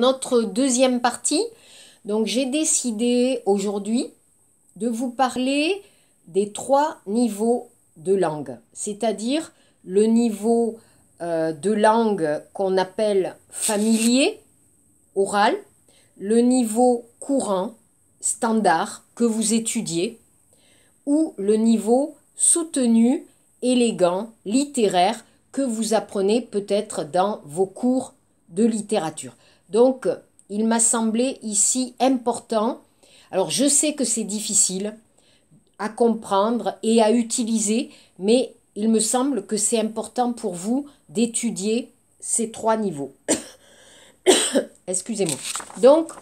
notre deuxième partie. Donc j'ai décidé aujourd'hui de vous parler des trois niveaux de langue, c'est-à-dire le niveau euh, de langue qu'on appelle familier, oral, le niveau courant, standard, que vous étudiez, ou le niveau soutenu, élégant, littéraire, que vous apprenez peut-être dans vos cours de littérature. Donc, il m'a semblé ici important. Alors, je sais que c'est difficile à comprendre et à utiliser, mais il me semble que c'est important pour vous d'étudier ces trois niveaux. Excusez-moi. Donc,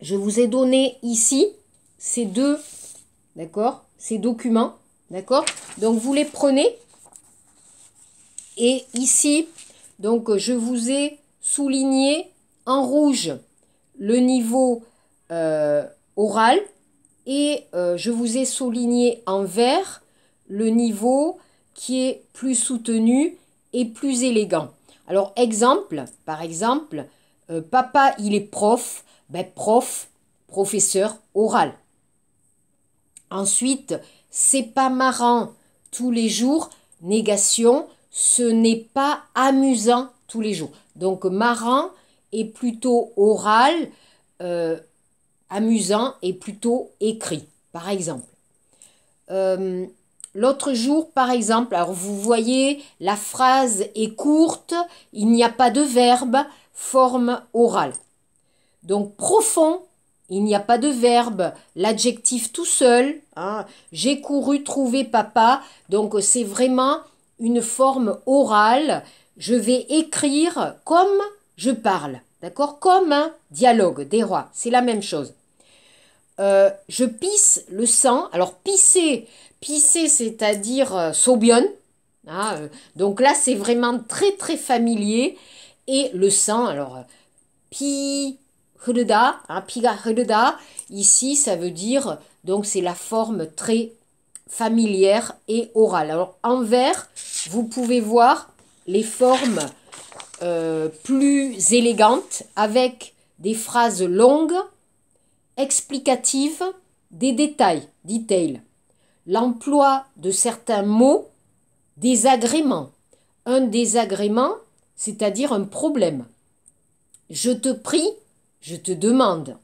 je vous ai donné ici ces deux, d'accord, ces documents, d'accord. Donc, vous les prenez. Et ici, donc, je vous ai souligné en rouge, le niveau euh, oral. Et euh, je vous ai souligné en vert le niveau qui est plus soutenu et plus élégant. Alors, exemple, par exemple, euh, papa, il est prof, ben, prof, professeur oral. Ensuite, c'est pas marrant tous les jours, négation, ce n'est pas amusant tous les jours. Donc, marrant, plutôt oral, euh, amusant et plutôt écrit, par exemple. Euh, l'autre jour, par exemple, alors vous voyez, la phrase est courte, il n'y a pas de verbe, forme orale. Donc profond, il n'y a pas de verbe, l'adjectif tout seul, hein, j'ai couru trouver papa, donc c'est vraiment une forme orale, je vais écrire comme je parle. D'accord Comme un dialogue des rois, c'est la même chose. Euh, je pisse le sang. Alors, pisser, pisser, c'est-à-dire euh, sobion. Ah, euh, donc là, c'est vraiment très, très familier. Et le sang, alors, pi, hein, pi hein, ici, ça veut dire, donc c'est la forme très familière et orale. Alors, en vert, vous pouvez voir les formes euh, plus élégante, avec des phrases longues, explicatives, des détails, detail. L'emploi de certains mots, agréments. Un désagrément, c'est-à-dire un problème. Je te prie, je te demande.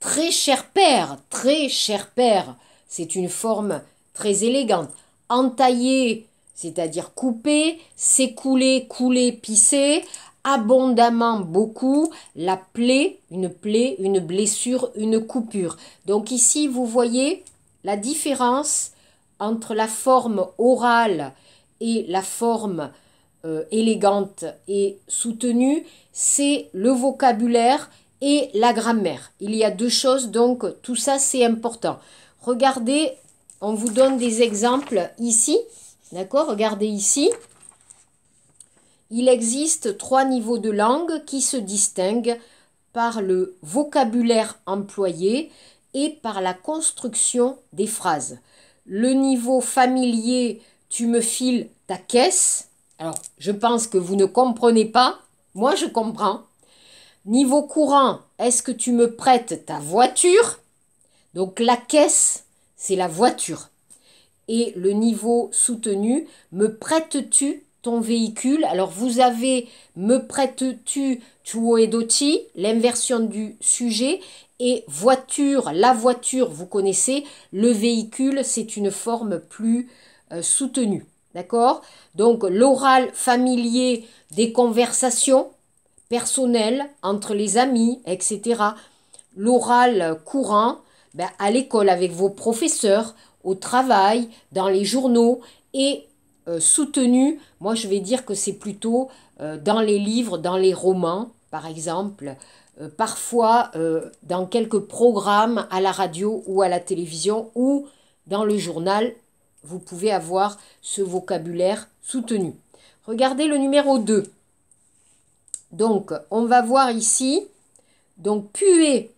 Très cher père, très cher père, c'est une forme très élégante. Entailler c'est-à-dire couper, s'écouler, couler, pisser, abondamment beaucoup la plaie, une plaie, une blessure, une coupure. Donc ici, vous voyez la différence entre la forme orale et la forme euh, élégante et soutenue, c'est le vocabulaire et la grammaire. Il y a deux choses, donc tout ça c'est important. Regardez, on vous donne des exemples ici. D'accord Regardez ici. Il existe trois niveaux de langue qui se distinguent par le vocabulaire employé et par la construction des phrases. Le niveau familier, tu me files ta caisse. Alors, je pense que vous ne comprenez pas. Moi, je comprends. Niveau courant, est-ce que tu me prêtes ta voiture Donc, la caisse, c'est la voiture et le niveau soutenu. Me prêtes-tu ton véhicule Alors vous avez me prêtes-tu tu edoti, l'inversion du sujet, et voiture, la voiture, vous connaissez, le véhicule, c'est une forme plus euh, soutenue. D'accord Donc l'oral familier des conversations personnelles entre les amis, etc. L'oral courant ben, à l'école avec vos professeurs au travail, dans les journaux et euh, soutenu, moi je vais dire que c'est plutôt euh, dans les livres, dans les romans par exemple, euh, parfois dans quelques programmes à la radio ou à la télévision ou dans le journal, vous pouvez avoir ce vocabulaire soutenu. Regardez le numéro 2. Donc, on va voir ici, donc puer,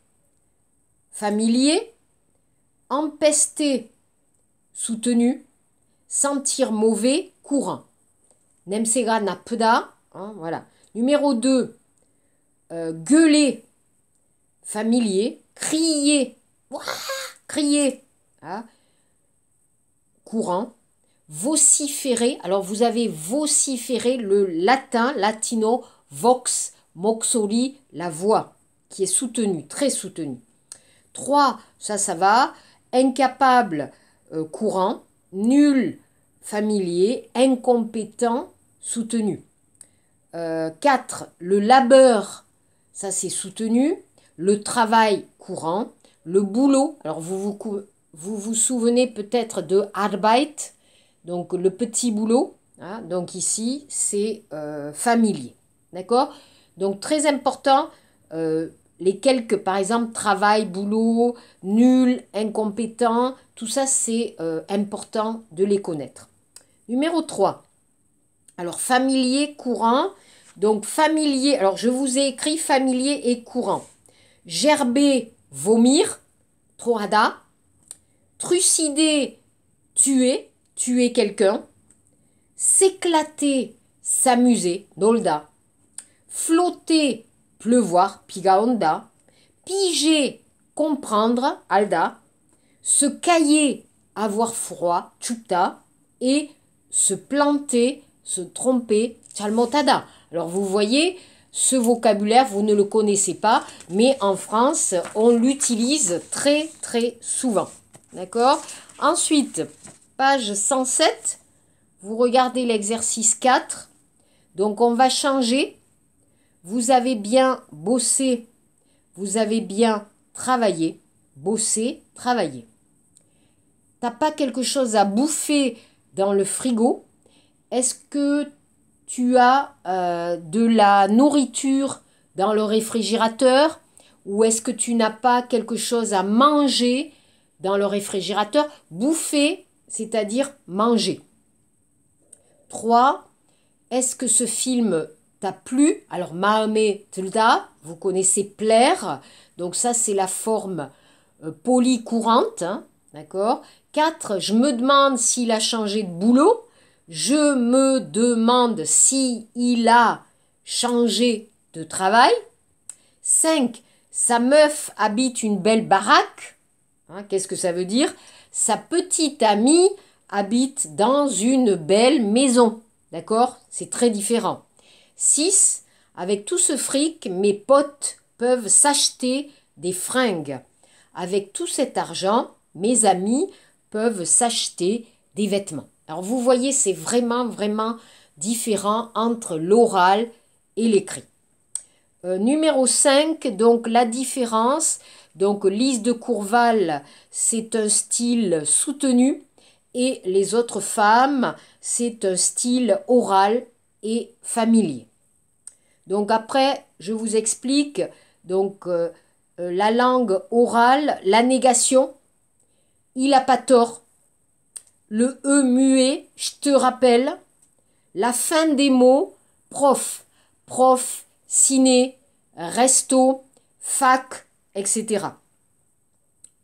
familier, empester, soutenu, sentir mauvais, courant. Nemsega na peda, hein, voilà. Numéro 2, euh, gueuler, familier, crier, crier, hein, courant, vociférer. Alors vous avez vociféré le latin, latino, vox, moxoli, la voix, qui est soutenue, très soutenue. 3, ça, ça va. Incapable euh, courant, nul familier, incompétent soutenu. 4. Euh, le labeur, ça c'est soutenu. Le travail courant, le boulot. Alors vous vous, vous, vous souvenez peut-être de Arbeit, donc le petit boulot. Hein, donc ici, c'est euh, familier. D'accord Donc très important, les quelques, par exemple, travail, boulot, nul, incompétent, tout ça, c'est euh, important de les connaître. Numéro 3. Alors, familier, courant. Donc, familier, alors je vous ai écrit familier et courant. Gerber, vomir, troada. Trucider, tuer, tuer quelqu'un. S'éclater, s'amuser, dolda. Flotter, pleuvoir, piga onda, piger, comprendre, alda, se cailler, avoir froid, chupta, et se planter, se tromper, chalmotada. Alors vous voyez, ce vocabulaire, vous ne le connaissez pas, mais en France, on l'utilise très très souvent. D'accord Ensuite, page 107, vous regardez l'exercice 4. Donc on va changer vous avez bien bossé, vous avez bien travaillé, Bossé, travailler. T'as pas quelque chose à bouffer dans le frigo Est-ce que tu as euh, de la nourriture dans le réfrigérateur Ou est-ce que tu n'as pas quelque chose à manger dans le réfrigérateur Bouffer, c'est-à-dire manger. 3. Est-ce que ce film plus plu Alors Mahomet Tilda, vous connaissez plaire. Donc ça c'est la forme euh, courante, hein, D'accord 4. Je me demande s'il a changé de boulot. Je me demande s'il a changé de travail. 5. Sa meuf habite une belle baraque. Hein, qu'est-ce que ça veut dire Sa petite amie habite dans une belle maison. D'accord C'est très différent. 6. Avec tout ce fric, mes potes peuvent s'acheter des fringues. Avec tout cet argent, mes amis peuvent s'acheter des vêtements. Alors vous voyez, c'est vraiment, vraiment différent entre l'oral et l'écrit. Euh, numéro 5, donc la différence. Donc Lise de Courval, c'est un style soutenu et les autres femmes, c'est un style oral familier. Donc après, je vous explique donc euh, euh, la langue orale, la négation, il a pas tort, le e muet, je te rappelle, la fin des mots, prof, prof, ciné, resto, fac, etc.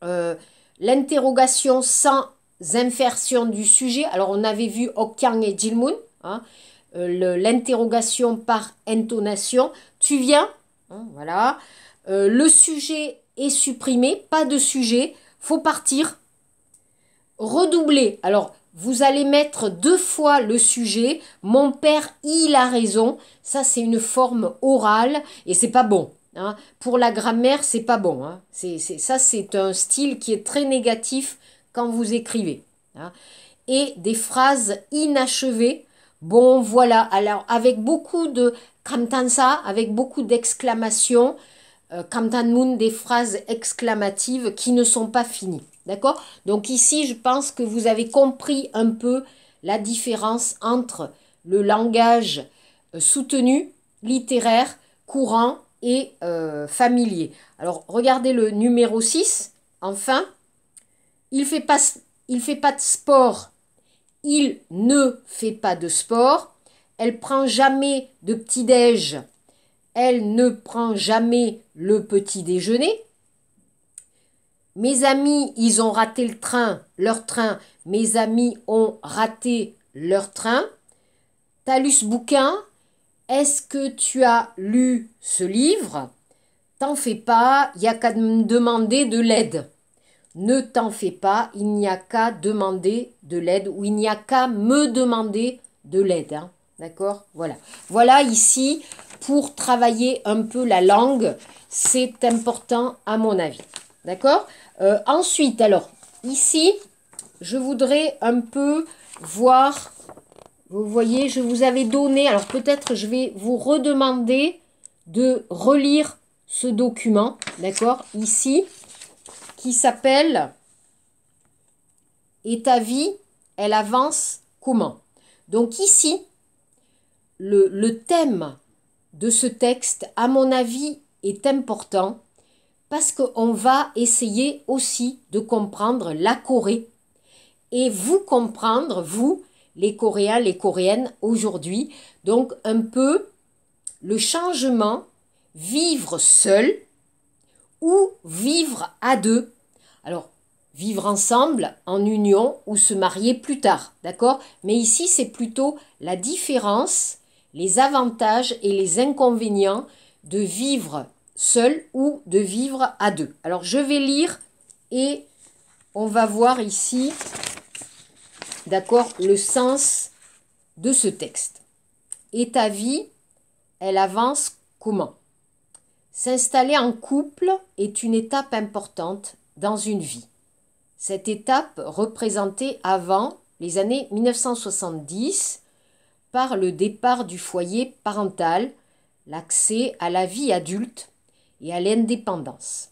Euh, l'interrogation sans inversion du sujet, alors on avait vu Okyang et Jilmun, hein, euh, l'interrogation par intonation. Tu viens, hein, voilà. Euh, le sujet est supprimé, pas de sujet, faut partir. Redoubler. Alors, vous allez mettre deux fois le sujet. Mon père, il a raison. Ça, c'est une forme orale et c'est pas bon. Hein. Pour la grammaire, c'est pas bon. Hein. ça, c'est un style qui est très négatif quand vous écrivez. Hein. Et des phrases inachevées, Bon, voilà. Alors, avec beaucoup de kamtansa, avec beaucoup d'exclamations, euh, kamtanmun, des phrases exclamatives qui ne sont pas finies. D'accord Donc ici, je pense que vous avez compris un peu la différence entre le langage euh, soutenu, littéraire, courant et euh, familier. Alors, regardez le numéro 6, enfin. Il fait, il fait pas de sport il ne fait pas de sport, elle prend jamais de petit-déj, elle ne prend jamais le petit-déjeuner. Mes amis, ils ont raté le train, leur train. Mes amis ont raté leur train. T'as lu ce bouquin Est-ce que tu as lu ce livre T'en fais pas, il n'y a qu'à me demander de l'aide. Ne t'en fais pas, il n'y a qu'à demander de l'aide ou il n'y a qu'à me demander de l'aide. Hein. D'accord Voilà. Voilà ici pour travailler un peu la langue. C'est important à mon avis. D'accord euh, Ensuite, alors, ici, je voudrais un peu voir. Vous voyez, je vous avais donné. Alors, peut-être je vais vous redemander de relire ce document. D'accord Ici qui s'appelle Et ta vie, elle avance comment Donc ici, le, le thème de ce texte, à mon avis, est important parce qu'on va essayer aussi de comprendre la Corée et vous comprendre, vous, les Coréens, les Coréennes aujourd'hui, donc un peu le changement, vivre seul, ou vivre à deux. Alors, vivre ensemble, en union ou se marier plus tard, d'accord Mais ici, c'est plutôt la différence, les avantages et les inconvénients de vivre seul ou de vivre à deux. Alors, je vais lire et on va voir ici, d'accord, le sens de ce texte. Et ta vie, elle avance comment S'installer en couple est une étape importante dans une vie. Cette étape représentée avant les années 1970 par le départ du foyer parental, l'accès à la vie adulte et à l'indépendance.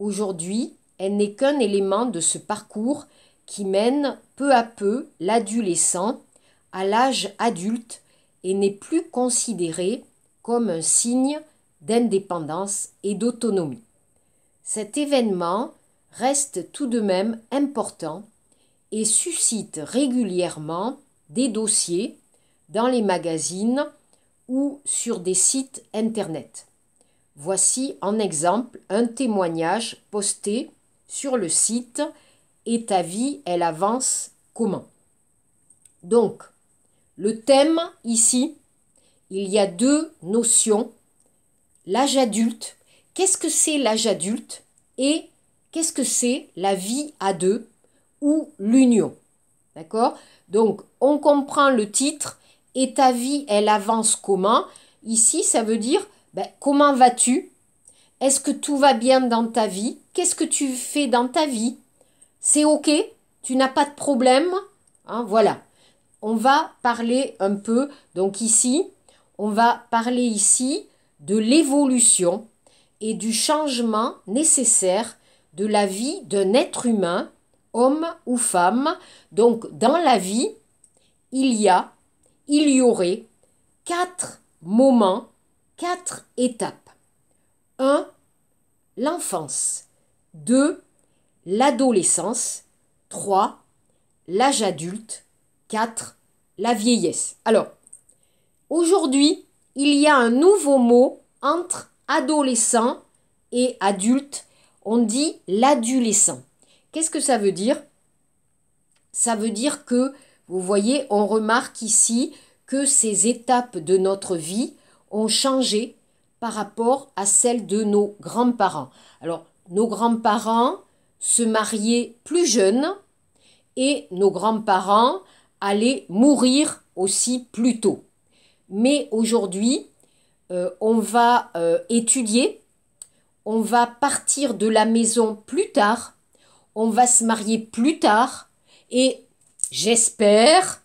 Aujourd'hui, elle n'est qu'un élément de ce parcours qui mène peu à peu l'adolescent à l'âge adulte et n'est plus considéré comme un signe d'indépendance et d'autonomie. Cet événement reste tout de même important et suscite régulièrement des dossiers dans les magazines ou sur des sites Internet. Voici en exemple un témoignage posté sur le site Et ta vie, elle avance comment Donc, le thème ici, il y a deux notions l'âge adulte, qu'est-ce que c'est l'âge adulte et qu'est-ce que c'est la vie à deux ou l'union. D'accord Donc, on comprend le titre et ta vie, elle avance comment Ici, ça veut dire ben, comment vas-tu Est-ce que tout va bien dans ta vie Qu'est-ce que tu fais dans ta vie C'est OK Tu n'as pas de problème hein, Voilà. On va parler un peu. Donc ici, on va parler ici de l'évolution et du changement nécessaire de la vie d'un être humain, homme ou femme. Donc dans la vie, il y a, il y aurait quatre moments, quatre étapes. 1. L'enfance. 2. L'adolescence. 3. L'âge adulte. 4. La vieillesse. Alors, aujourd'hui, il y a un nouveau mot entre adolescent et adulte. On dit l'adolescent. Qu'est-ce que ça veut dire Ça veut dire que, vous voyez, on remarque ici que ces étapes de notre vie ont changé par rapport à celles de nos grands-parents. Alors, nos grands-parents se mariaient plus jeunes et nos grands-parents allaient mourir aussi plus tôt. Mais aujourd'hui, euh, on va euh, étudier, on va partir de la maison plus tard, on va se marier plus tard et j'espère,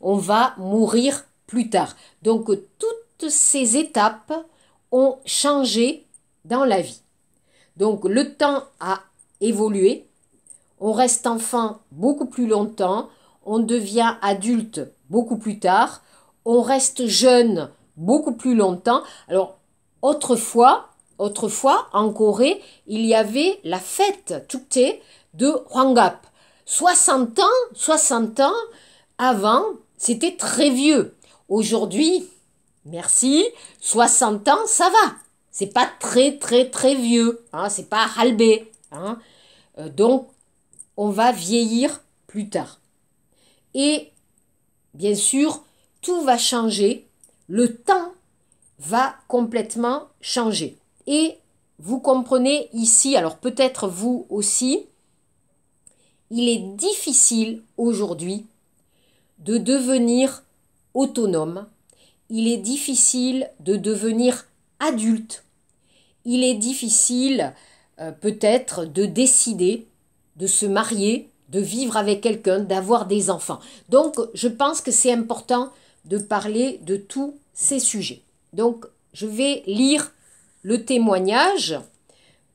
on va mourir plus tard. Donc toutes ces étapes ont changé dans la vie. Donc le temps a évolué, on reste enfant beaucoup plus longtemps, on devient adulte beaucoup plus tard, on reste jeune beaucoup plus longtemps. Alors, autrefois, autrefois, en Corée, il y avait la fête de Hwangap. 60 ans, 60 ans avant, c'était très vieux. Aujourd'hui, merci, 60 ans, ça va. C'est pas très, très, très vieux. Hein, c'est pas halbé. Hein. Euh, donc, on va vieillir plus tard. Et, bien sûr, tout va changer, le temps va complètement changer. Et vous comprenez ici, alors peut-être vous aussi, il est difficile aujourd'hui de devenir autonome, il est difficile de devenir adulte, il est difficile euh, peut-être de décider de se marier, de vivre avec quelqu'un, d'avoir des enfants. Donc je pense que c'est important de parler de tous ces sujets. Donc, je vais lire le témoignage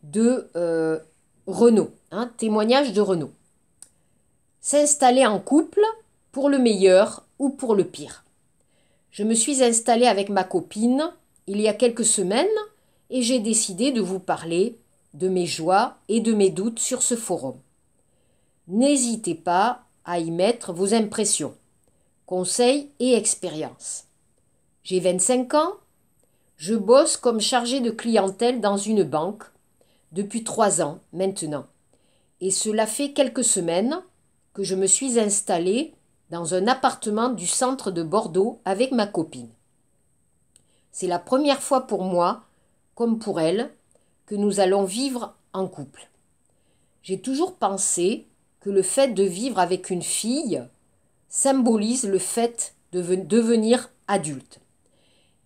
de euh, Renaud. Hein, témoignage de Renaud. S'installer en couple pour le meilleur ou pour le pire. Je me suis installée avec ma copine il y a quelques semaines et j'ai décidé de vous parler de mes joies et de mes doutes sur ce forum. N'hésitez pas à y mettre vos impressions conseils et expérience. J'ai 25 ans, je bosse comme chargé de clientèle dans une banque depuis trois ans maintenant. Et cela fait quelques semaines que je me suis installée dans un appartement du centre de Bordeaux avec ma copine. C'est la première fois pour moi, comme pour elle, que nous allons vivre en couple. J'ai toujours pensé que le fait de vivre avec une fille symbolise le fait de devenir adulte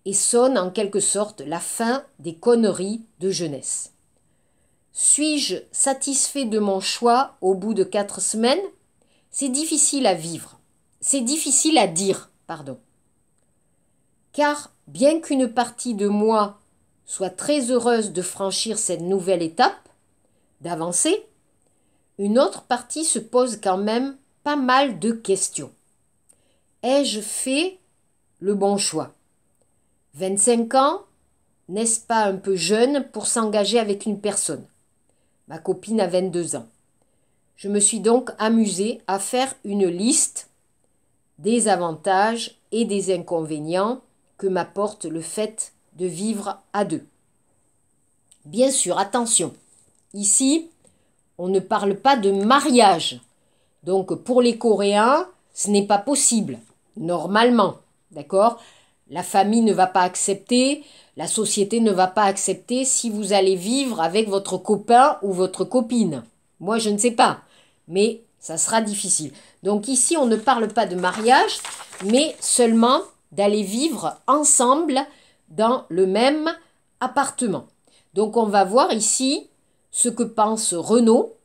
et sonne en quelque sorte la fin des conneries de jeunesse. Suis-je satisfait de mon choix au bout de quatre semaines C'est difficile à vivre. C'est difficile à dire, pardon. Car bien qu'une partie de moi soit très heureuse de franchir cette nouvelle étape, d'avancer, une autre partie se pose quand même pas mal de questions. Ai-je fait le bon choix 25 ans, n'est-ce pas un peu jeune pour s'engager avec une personne Ma copine a 22 ans. Je me suis donc amusée à faire une liste des avantages et des inconvénients que m'apporte le fait de vivre à deux. Bien sûr, attention. Ici, on ne parle pas de mariage. Donc pour les Coréens, ce n'est pas possible. Normalement, d'accord La famille ne va pas accepter, la société ne va pas accepter si vous allez vivre avec votre copain ou votre copine. Moi, je ne sais pas, mais ça sera difficile. Donc ici, on ne parle pas de mariage, mais seulement d'aller vivre ensemble dans le même appartement. Donc on va voir ici ce que pense Renaud,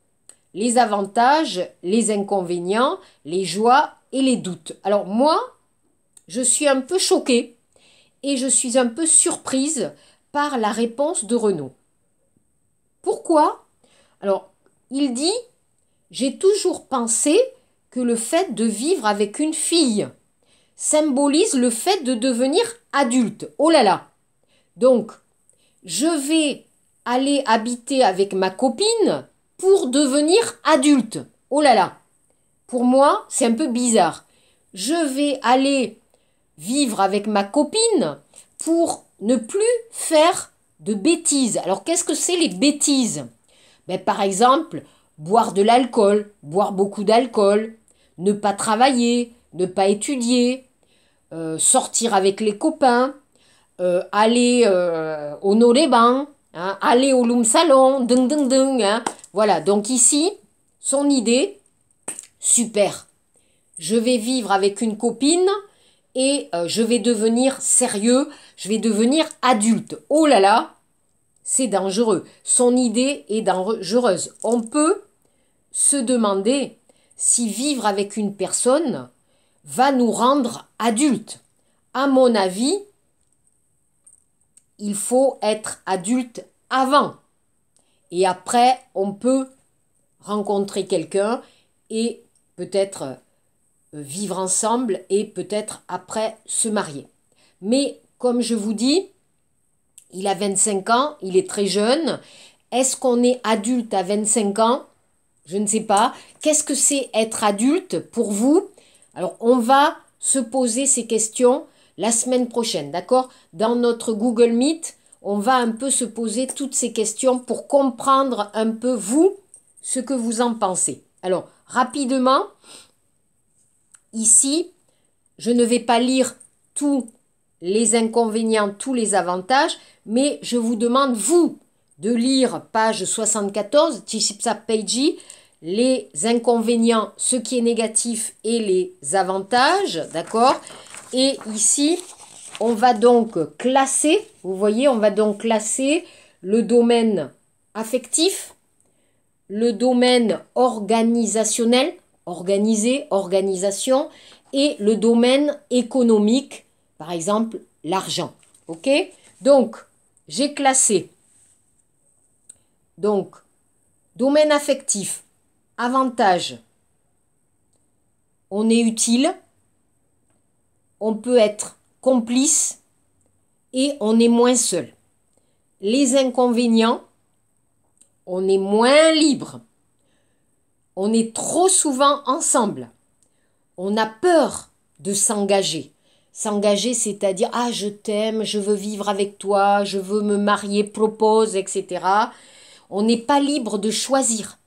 les avantages, les inconvénients, les joies et les doutes. Alors moi, je suis un peu choquée et je suis un peu surprise par la réponse de Renaud. Pourquoi Alors, il dit J'ai toujours pensé que le fait de vivre avec une fille symbolise le fait de devenir adulte. Oh là là Donc, je vais aller habiter avec ma copine pour devenir adulte. Oh là là pour moi, c'est un peu bizarre. Je vais aller vivre avec ma copine pour ne plus faire de bêtises. Alors qu'est-ce que c'est les bêtises ben, Par exemple, boire de l'alcool, boire beaucoup d'alcool, ne pas travailler, ne pas étudier, euh, sortir avec les copains, euh, euh, hein, aller au Noléban, aller au Loom Salon, ding ding ding. Hein. Voilà, donc ici, son idée, Super. Je vais vivre avec une copine et euh, je vais devenir sérieux, je vais devenir adulte. Oh là là, c'est dangereux. Son idée est dangereuse. On peut se demander si vivre avec une personne va nous rendre adultes. À mon avis, il faut être adulte avant. Et après, on peut rencontrer quelqu'un et peut-être euh, vivre ensemble et peut-être après se marier. Mais comme je vous dis, il a 25 ans, il est très jeune. Est-ce qu'on est adulte à 25 ans Je ne sais pas. Qu'est-ce que c'est être adulte pour vous Alors, on va se poser ces questions la semaine prochaine, d'accord Dans notre Google Meet, on va un peu se poser toutes ces questions pour comprendre un peu vous ce que vous en pensez. Alors, rapidement. Ici, je ne vais pas lire tous les inconvénients, tous les avantages, mais je vous demande, vous, de lire page 74, les inconvénients, ce qui est négatif et les avantages, d'accord Et ici, on va donc classer, vous voyez, on va donc classer le domaine affectif, le domaine organisationnel, organisé, organisation, et le domaine économique, par exemple l'argent. Ok Donc, j'ai classé. Donc, domaine affectif, avantage. On est utile, on peut être complice et on est moins seul. Les inconvénients, on est moins libre, on est trop souvent ensemble, on a peur de s'engager. S'engager, c'est-à-dire ah je t'aime, je veux vivre avec toi, je veux me marier, propose, etc. On n'est pas libre de choisir.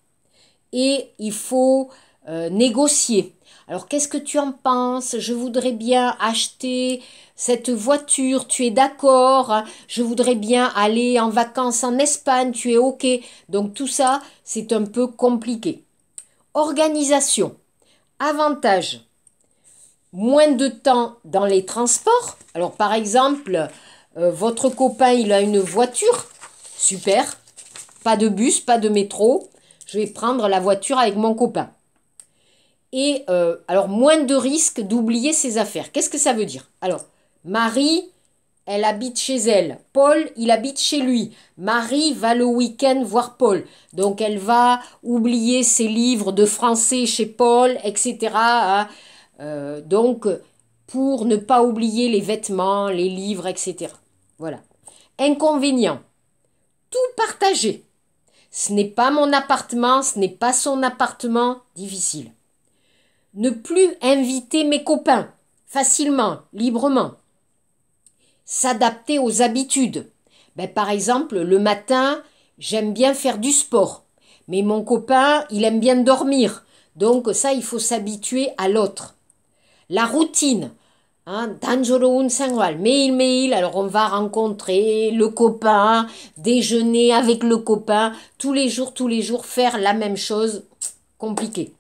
Et il faut euh, négocier. Alors qu'est-ce que tu en penses Je voudrais bien acheter cette voiture, tu es d'accord Je voudrais bien aller en vacances en Espagne, tu es OK Donc tout ça, c'est un peu compliqué. Organisation. Avantage. Moins de temps dans les transports. Alors par exemple, euh, votre copain, il a une voiture. Super. Pas de bus, pas de métro. Je vais prendre la voiture avec mon copain et euh, alors moins de risques d'oublier ses affaires. Qu'est-ce que ça veut dire Alors, Marie, elle habite chez elle. Paul, il habite chez lui. Marie va le week-end voir Paul. Donc, elle va oublier ses livres de français chez Paul, etc. Hein. Euh, donc, pour ne pas oublier les vêtements, les livres, etc. Voilà. Inconvénient. Tout partager. Ce n'est pas mon appartement, ce n'est pas son appartement. Difficile ne plus inviter mes copains facilement, librement. S'adapter aux habitudes. Ben, par exemple, le matin, j'aime bien faire du sport, mais mon copain, il aime bien dormir. Donc ça, il faut s'habituer à l'autre. La routine. hein, mail, mail, alors on va rencontrer le copain, déjeuner avec le copain, tous les jours, tous les jours, faire la même chose, compliqué.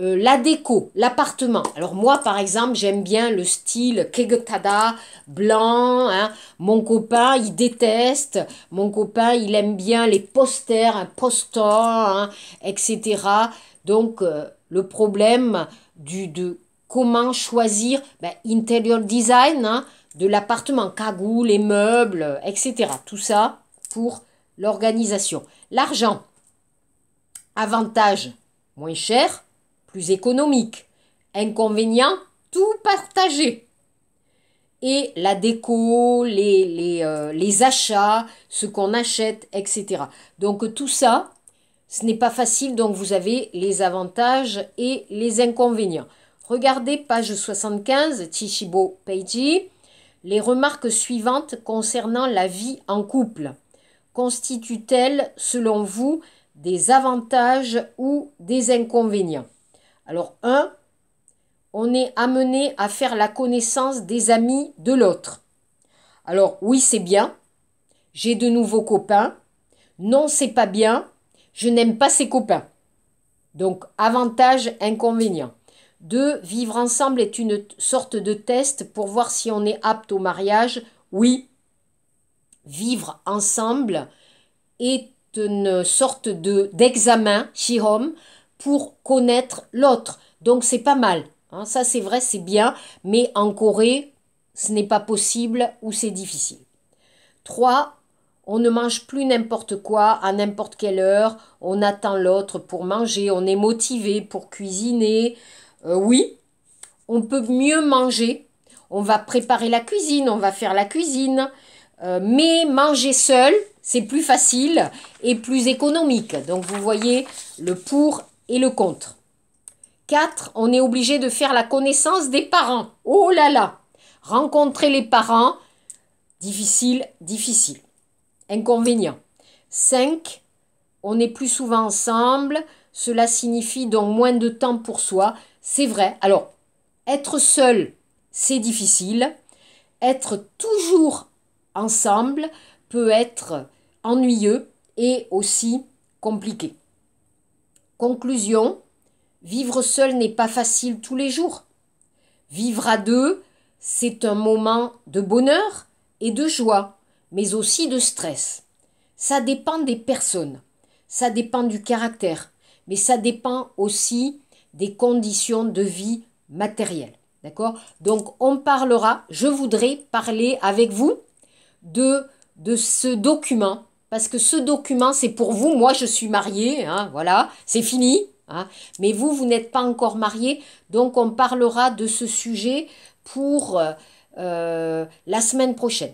Euh, la déco, l'appartement. Alors moi, par exemple, j'aime bien le style kegetada, blanc. Hein. Mon copain, il déteste. Mon copain, il aime bien les posters, un poster, hein, etc. Donc, euh, le problème du, de comment choisir l'intérieur ben, interior design hein, de l'appartement, cagoule, les meubles, etc. Tout ça pour l'organisation. L'argent, avantage, moins cher, plus économique. Inconvénient, tout partagé. Et la déco, les, les, euh, achats, ce qu'on achète, etc. Donc tout ça, ce n'est pas facile, donc vous avez les avantages et les inconvénients. Regardez page 75, Chichibo Peiji. Les remarques suivantes concernant la vie en couple constituent-elles, selon vous, des avantages ou des inconvénients alors, un, on est amené à faire la connaissance des amis de l'autre. Alors, oui, c'est bien. J'ai de nouveaux copains. Non, c'est pas bien. Je n'aime pas ses copains. Donc, avantage, inconvénient. Deux, vivre ensemble est une sorte de test pour voir si on est apte au mariage. Oui, vivre ensemble est une sorte de d'examen, shihom, pour connaître l'autre. Donc c'est pas mal. Hein, ça c'est vrai, c'est bien, mais en Corée, ce n'est pas possible ou c'est difficile. 3. On ne mange plus n'importe quoi à n'importe quelle heure. On attend l'autre pour manger. On est motivé pour cuisiner. Euh, oui, on peut mieux manger. On va préparer la cuisine, on va faire la cuisine. Euh, mais manger seul, c'est plus facile et plus économique. Donc vous voyez le pour et le contre. 4. On est obligé de faire la connaissance des parents. Oh là là Rencontrer les parents, difficile, difficile. Inconvénient. 5. On est plus souvent ensemble. Cela signifie donc moins de temps pour soi. C'est vrai. Alors, être seul, c'est difficile. Être toujours ensemble peut être ennuyeux et aussi compliqué. Conclusion, vivre seul n'est pas facile tous les jours. Vivre à deux, c'est un moment de bonheur et de joie, mais aussi de stress. Ça dépend des personnes, ça dépend du caractère, mais ça dépend aussi des conditions de vie matérielles. D'accord Donc on parlera, je voudrais parler avec vous de, de ce document parce que ce document, c'est pour vous. Moi, je suis mariée, hein, voilà, c'est fini. Hein. Mais vous, vous n'êtes pas encore mariée, donc on parlera de ce sujet pour euh, euh, la semaine prochaine.